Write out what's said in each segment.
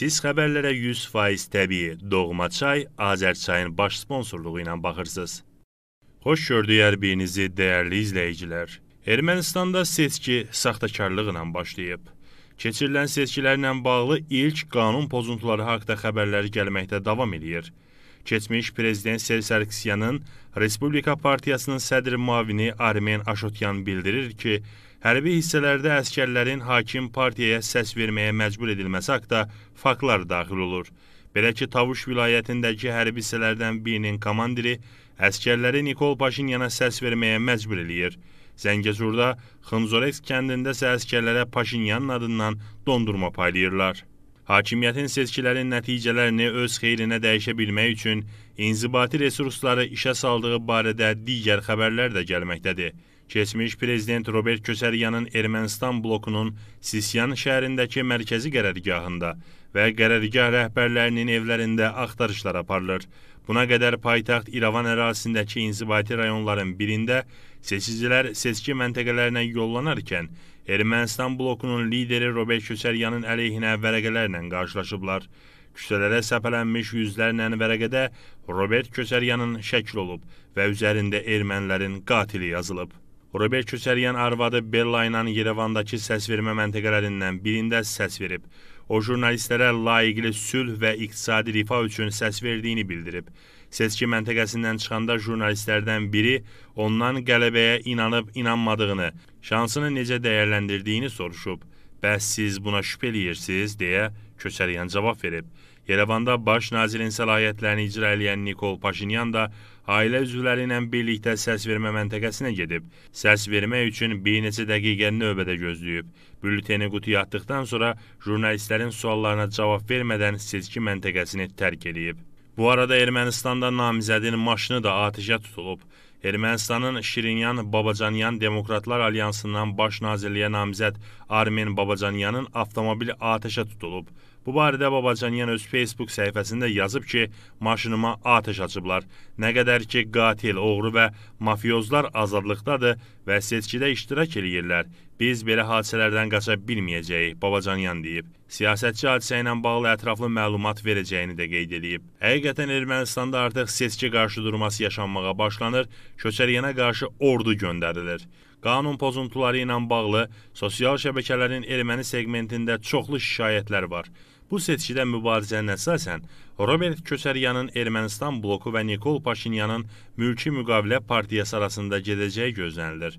Siz xəbərlərə 100% təbii Doğma Çay Azərçayın baş sponsorluğu ilə baxırsınız. Xoş gördük hər birinizi dəyərli izləyicilər. Ermənistanda seçki saxtakarlıqla başlayıb. Keçirilən seçkilərlə bağlı ilk qanun pozuntuları haqqında xəbərləri gəlməkdə davam edir. Keçmiş prezident Serj Sarkisyanın Respublika Partiyasının sədr müavini Armen Aşotyan bildirir ki, Hərbi hissələrdə əskərlərin hakim partiyaya səs verməyə məcbur edilməsi haqda faktlar daxil olur. Belə ki, Tavuş vilayətindəki hərbi hissələrdən birinin komandiri əskərləri Nikol Paşinyana səs verməyə məcbur eləyir. Zəngəzurda Xınzoreks kəndində isə əskərlərə Paşinyanın adından dondurma paylayırlar. Hakimiyyətin seçkilərin nəticələrini öz xeyrinə dəyişə bilmək üçün inzibati resursları işə saldığı barədə digər xəbərlər də gəlməkdədir. Keçmiş prezident Robert Köçəryanın Ermənistan blokunun Sisyan şəhərindəki mərkəzi qərərgahında və qərərgah rəhbərlərinin evlərində axtarışlar aparılır. Buna qədər paytaxt İrəvan ərazisindəki inzibati rayonların birində seçicilər seçki məntəqələrinə yollanarkən Ermənistan blokunun lideri Robert Köçəryanın əleyhinə vərəqələrlə qarşılaşıblar. Küçələrə səpələnmiş yüzlərlə vərəqədə Robert Köçəryanın şəkil olub və üzərində ermənilərin qatili yazılıb. Robert Küsəryan arvadı Bella ilə Yerevandakı səsvermə məntəqələrindən birində səs verib. O jurnalistlərə layiqli sülh və iqtisadi rifah üçün səs verdiyini bildirib. Seçki məntəqəsindən çıxanda jurnalistlərdən biri ondan qələbəyə inanıb inanmadığını, şansını necə dəyərləndirdiyini soruşub. "Bəs siz buna şübhə eləyirsiniz?" deyə Köçəryan cavab verib. Yerevanda baş nazirin səlahiyyətlərini icra edən Nikol Paşinyan da ailə üzvləri ilə birlikdə səs vermə məntəqəsinə gedib. Səs vermək üçün bir neçə dəqiqə növbədə gözləyib. Bülleteni qutuya atdıqdan sonra jurnalistlərin suallarına cavab vermədən seçki məntəqəsini tərk edib. Bu arada Ermənistanda namizədin maşını da atəşə tutulub. Ermənistanın Şirinyan Babacanyan Demokratlar Alyansından baş nazirliyə namizəd Armen Babacanyanın avtomobili atəşə tutulub. Bu barədə Babacanyan öz Facebook səhifəsində yazıb ki, maşınıma atəş açıblar. Nə qədər ki, qatil, oğru və mafiozlar azadlıqdadır və seçkidə iştirak eləyirlər. Biz belə hadisələrdən qaça bilməyəcəyik, Babacanyan deyib. Siyasətçi hadisə ilə bağlı ətraflı məlumat verəcəyini də qeyd edib. Həqiqətən Ermənistanda artıq seçki qarşı durması yaşanmağa başlanır, köçəriyənə qarşı ordu göndərilir qanun pozuntuları ilə bağlı sosial şəbəkələrin erməni segmentində çoxlu şikayətlər var. Bu seçkidə mübarizənin əsasən Robert Köçəryanın Ermənistan bloku və Nikol Paşinyanın mülki müqavilə partiyası arasında gedəcəyi gözlənilir.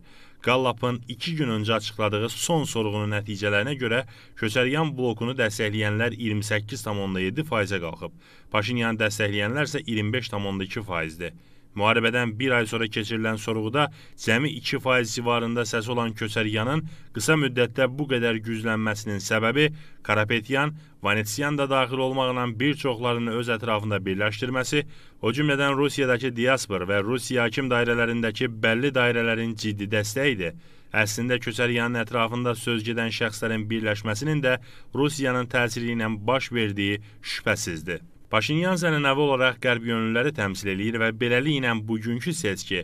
Qallapın iki gün öncə açıqladığı son sorğunun nəticələrinə görə Köçəryan blokunu dəstəkləyənlər 28,7%-ə qalxıb, Paşinyanı dəstəkləyənlər isə 25,2%-dir. Müharibədən bir ay sonra keçirilən sorğuda cəmi 2% civarında səsi olan Köçəryanın qısa müddətdə bu qədər güclənməsinin səbəbi Karapetyan, Vanetsyan da daxil olmaqla bir çoxlarını öz ətrafında birləşdirməsi, o cümlədən Rusiyadakı diaspor və Rusiya hakim dairələrindəki bəlli dairələrin ciddi dəstəyidir. Əslində Köçəryanın ətrafında söz gedən şəxslərin birləşməsinin də Rusiyanın təsiri ilə baş verdiyi şübhəsizdir. Paşinyan zənənəvi olaraq qərb yönlüləri təmsil eləyir və beləliklə bugünkü seçki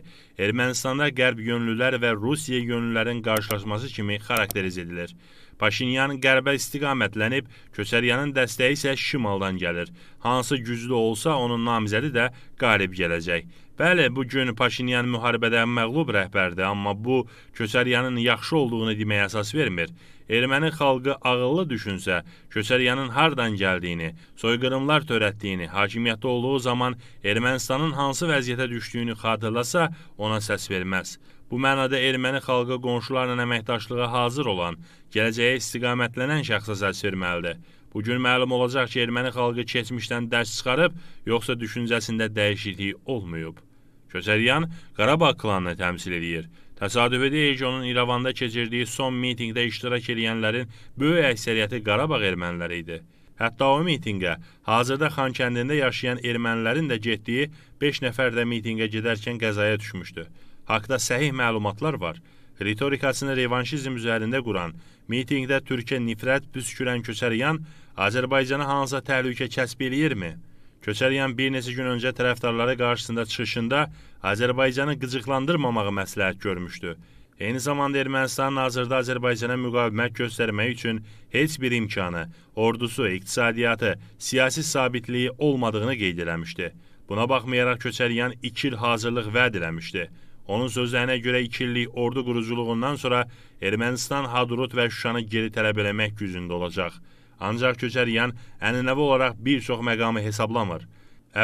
Ermənistanda qərb yönlülər və Rusiya yönlülərin qarşılaşması kimi xarakteriz edilir. Paşinyan qərbə istiqamətlənib, köçəryanın dəstəyi isə şimaldan gəlir. Hansı güclü olsa, onun namizədi də qalib gələcək. Bəli, bu gün Paşinyan müharibədə məğlub rəhbərdir, amma bu köçəryanın yaxşı olduğunu deməyə əsas vermir. Erməni xalqı ağıllı düşünsə, köçəryanın hardan gəldiyini, soyqırımlar törətdiyini, hakimiyyətdə olduğu zaman Ermənistanın hansı vəziyyətə düşdüyünü xatırlasa, ona səs verməz. Bu mənada erməni xalqı qonşularla əməkdaşlığa hazır olan, gələcəyə istiqamətlənən şəxsə səs verməlidir. Bu gün məlum olacaq ki, erməni xalqı keçmişdən dərs çıxarıb, yoxsa düşüncəsində dəyişiklik olmayıb. Köçəryan Qarabağ klanını təmsil edir. Təsadüfi deyil ki, onun İrəvanda keçirdiyi son mitinqdə iştirak edənlərin böyük əksəriyyəti Qarabağ erməniləri idi. Hətta o mitinqə hazırda Xankəndində yaşayan ermənilərin də getdiyi 5 nəfər də mitinqə gedərkən qəzaya düşmüşdü haqda səhih məlumatlar var. Ritorikasını revanşizm üzərində quran, mitinqdə Türkiyə nifrət püskürən Köçəryan Azərbaycana hansısa təhlükə kəsb eləyirmi? Köçəryan bir neçə gün öncə tərəfdarları qarşısında çıxışında Azərbaycanı qıcıqlandırmamağı məsləhət görmüşdü. Eyni zamanda Ermənistanın hazırda Azərbaycana müqavimət göstərmək üçün heç bir imkanı, ordusu, iqtisadiyyatı, siyasi sabitliyi olmadığını qeyd eləmişdi. Buna baxmayaraq Köçəryan iki il hazırlıq vəd eləmişdi. Onun sözlərinə görə iki illik ordu quruculuğundan sonra Ermənistan Hadrut və Şuşanı geri tələb eləmək gücündə olacaq. Ancaq Köçəryan ənənəvi olaraq bir çox məqamı hesablamır.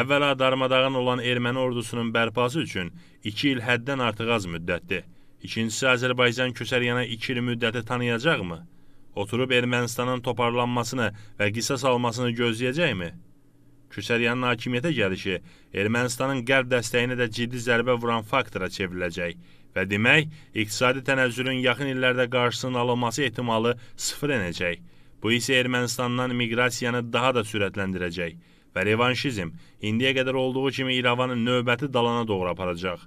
Əvvəla darmadağın olan erməni ordusunun bərpası üçün iki il həddən artıq az müddətdir. İkincisi Azərbaycan Köçəryana iki il müddəti tanıyacaqmı? Oturub Ermənistanın toparlanmasını və qisas almasını gözləyəcəkmi? Köçəryanın hakimiyyətə gəlişi Ermənistanın qərb dəstəyinə də ciddi zərbə vuran faktora çevriləcək və demək, iqtisadi tənəzzülün yaxın illərdə qarşısının alınması ehtimalı sıfır enəcək. Bu isə Ermənistandan miqrasiyanı daha da sürətləndirəcək və revanşizm indiyə qədər olduğu kimi İrəvanın növbəti dalana doğru aparacaq.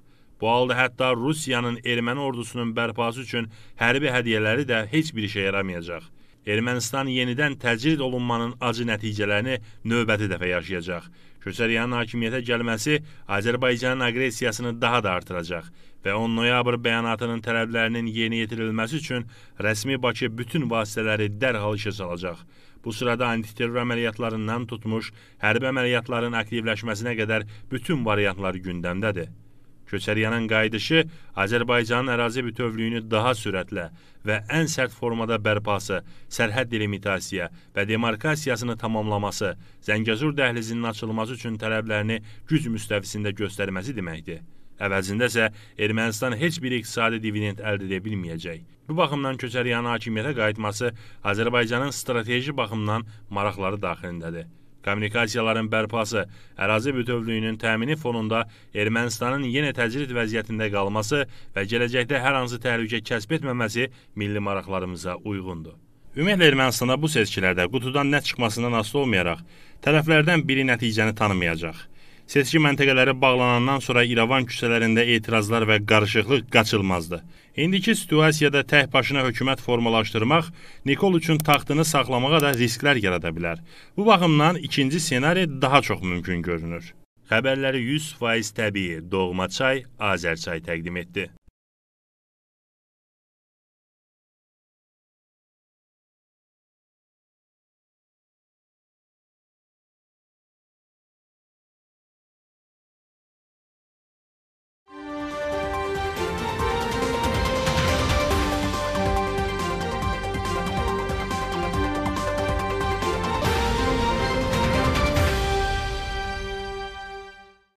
Bu halda hətta Rusiyanın erməni ordusunun bərpası üçün hərbi hədiyyələri də heç bir işə yaramayacaq. Ermənistan yenidən təcrid olunmanın acı nəticələrini növbəti dəfə yaşayacaq. Köçəriyanın hakimiyyətə gəlməsi Azərbaycanın aqressiyasını daha da artıracaq və 10 noyabr bəyanatının tələblərinin yeni yetirilməsi üçün rəsmi Bakı bütün vasitələri dərhal işə salacaq. Bu sırada antiterror əməliyyatlarından tutmuş hərbi əməliyyatların aktivləşməsinə qədər bütün variantlar gündəmdədir. Köçəryanın qayıdışı Azərbaycanın ərazi bütövlüyünü daha sürətlə və ən sərt formada bərpası, sərhəd delimitasiya və demarkasiyasını tamamlaması, Zəngəzur dəhlizinin açılması üçün tələblərini güc müstəvisində göstərməsi deməkdir. Əvəzində isə Ermənistan heç bir iqtisadi dividend əldə edə bilməyəcək. Bu baxımdan köçəryanın hakimiyyətə qayıtması Azərbaycanın strateji baxımdan maraqları daxilindədir. Kommunikasiyaların bərpası, ərazi bütövlüyünün təmini fonunda Ermənistanın yenə təcrid vəziyyətində qalması və gələcəkdə hər hansı təhlükə kəsb etməməsi milli maraqlarımıza uyğundur. Ümumiyyətlə Ermənistanda bu seçkilərdə qutudan nə çıxmasından asılı olmayaraq tərəflərdən biri nəticəni tanımayacaq. Seçki məntəqələri bağlanandan sonra İrəvan küçələrində etirazlar və qarışıqlıq qaçılmazdı. İndiki situasiyada tək başına hökumət formalaşdırmaq Nikol üçün taxtını saxlamağa da risklər yarada bilər. Bu baxımdan ikinci senari daha çox mümkün görünür. Xəbərləri 100% təbii Doğma çay Azərçay təqdim etdi.